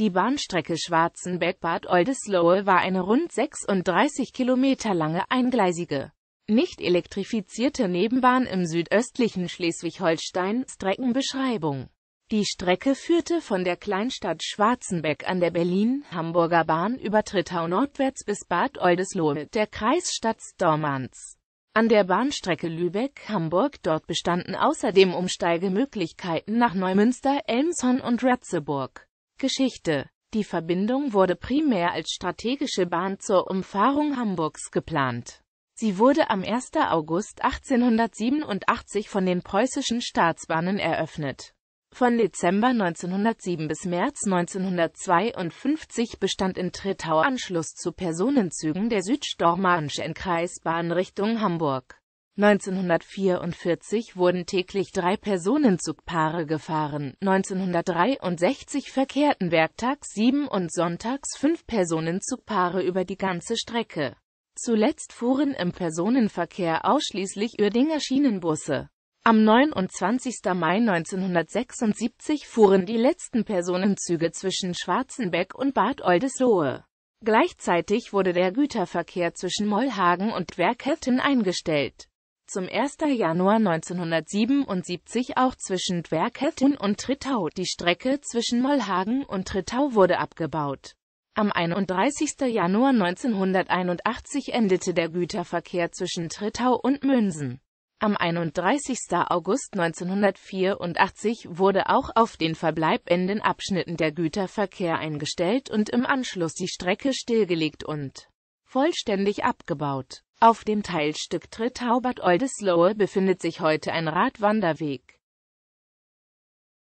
Die Bahnstrecke Schwarzenbeck-Bad Oldesloe war eine rund 36 Kilometer lange eingleisige, nicht elektrifizierte Nebenbahn im südöstlichen Schleswig-Holstein, Streckenbeschreibung. Die Strecke führte von der Kleinstadt Schwarzenbeck an der Berlin-Hamburger Bahn über Trittau nordwärts bis Bad Oldesloe, mit der Kreisstadt Stormanns. An der Bahnstrecke Lübeck-Hamburg dort bestanden außerdem Umsteigemöglichkeiten nach Neumünster, Elmshorn und Ratzeburg. Geschichte Die Verbindung wurde primär als strategische Bahn zur Umfahrung Hamburgs geplant. Sie wurde am 1. August 1887 von den Preußischen Staatsbahnen eröffnet. Von Dezember 1907 bis März 1952 bestand in Trittau Anschluss zu Personenzügen der Südstormagenschen Kreisbahn Richtung Hamburg 1944 wurden täglich drei Personenzugpaare gefahren, 1963 verkehrten werktags sieben und sonntags fünf Personenzugpaare über die ganze Strecke. Zuletzt fuhren im Personenverkehr ausschließlich Uerdinger Schienenbusse. Am 29. Mai 1976 fuhren die letzten Personenzüge zwischen Schwarzenbeck und Bad Oldesloe. Gleichzeitig wurde der Güterverkehr zwischen Mollhagen und Werketten eingestellt zum 1. Januar 1977 auch zwischen Dwerghetten und Trittau. Die Strecke zwischen Mollhagen und Trittau wurde abgebaut. Am 31. Januar 1981 endete der Güterverkehr zwischen Trittau und Münsen. Am 31. August 1984 wurde auch auf den verbleibenden Abschnitten der Güterverkehr eingestellt und im Anschluss die Strecke stillgelegt und vollständig abgebaut. Auf dem Teilstück Tritt-Taubert-Oldesloe befindet sich heute ein Radwanderweg.